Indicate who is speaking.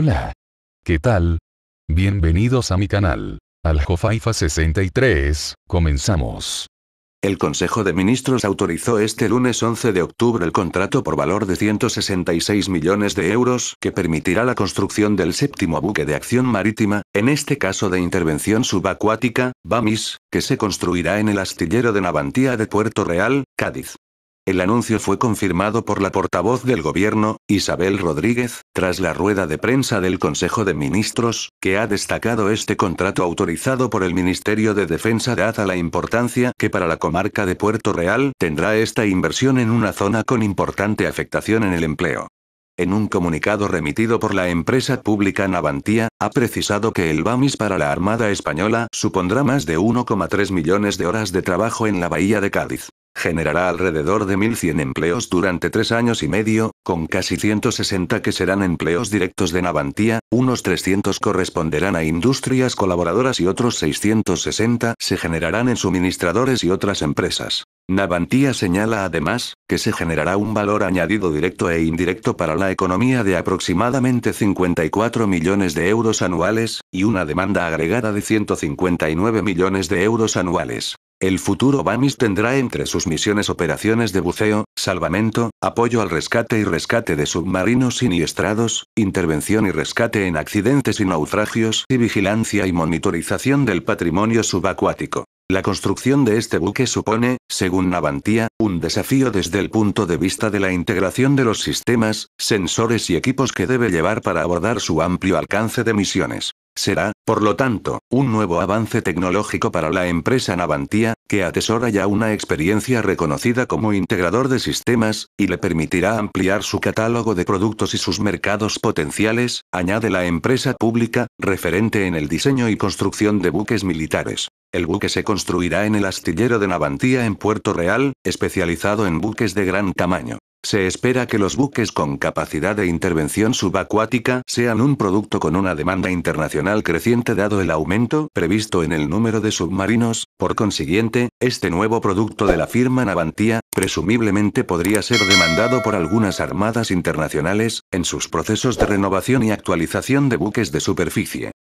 Speaker 1: Hola. ¿Qué tal? Bienvenidos a mi canal. Al 63, comenzamos. El Consejo de Ministros autorizó este lunes 11 de octubre el contrato por valor de 166 millones de euros que permitirá la construcción del séptimo buque de acción marítima, en este caso de intervención subacuática, BAMIS, que se construirá en el astillero de Navantía de Puerto Real, Cádiz. El anuncio fue confirmado por la portavoz del gobierno, Isabel Rodríguez, tras la rueda de prensa del Consejo de Ministros, que ha destacado este contrato autorizado por el Ministerio de Defensa dada la importancia que para la comarca de Puerto Real tendrá esta inversión en una zona con importante afectación en el empleo. En un comunicado remitido por la empresa pública Navantía, ha precisado que el BAMIS para la Armada Española supondrá más de 1,3 millones de horas de trabajo en la Bahía de Cádiz generará alrededor de 1.100 empleos durante tres años y medio, con casi 160 que serán empleos directos de Navantía, unos 300 corresponderán a industrias colaboradoras y otros 660 se generarán en suministradores y otras empresas. Navantía señala además, que se generará un valor añadido directo e indirecto para la economía de aproximadamente 54 millones de euros anuales, y una demanda agregada de 159 millones de euros anuales. El futuro BAMIS tendrá entre sus misiones operaciones de buceo, salvamento, apoyo al rescate y rescate de submarinos siniestrados, intervención y rescate en accidentes y naufragios y vigilancia y monitorización del patrimonio subacuático. La construcción de este buque supone, según Navantía, un desafío desde el punto de vista de la integración de los sistemas, sensores y equipos que debe llevar para abordar su amplio alcance de misiones. Será, por lo tanto, un nuevo avance tecnológico para la empresa Navantía, que atesora ya una experiencia reconocida como integrador de sistemas, y le permitirá ampliar su catálogo de productos y sus mercados potenciales, añade la empresa pública, referente en el diseño y construcción de buques militares. El buque se construirá en el astillero de Navantía en Puerto Real, especializado en buques de gran tamaño. Se espera que los buques con capacidad de intervención subacuática sean un producto con una demanda internacional creciente dado el aumento previsto en el número de submarinos, por consiguiente, este nuevo producto de la firma Navantia, presumiblemente podría ser demandado por algunas armadas internacionales, en sus procesos de renovación y actualización de buques de superficie.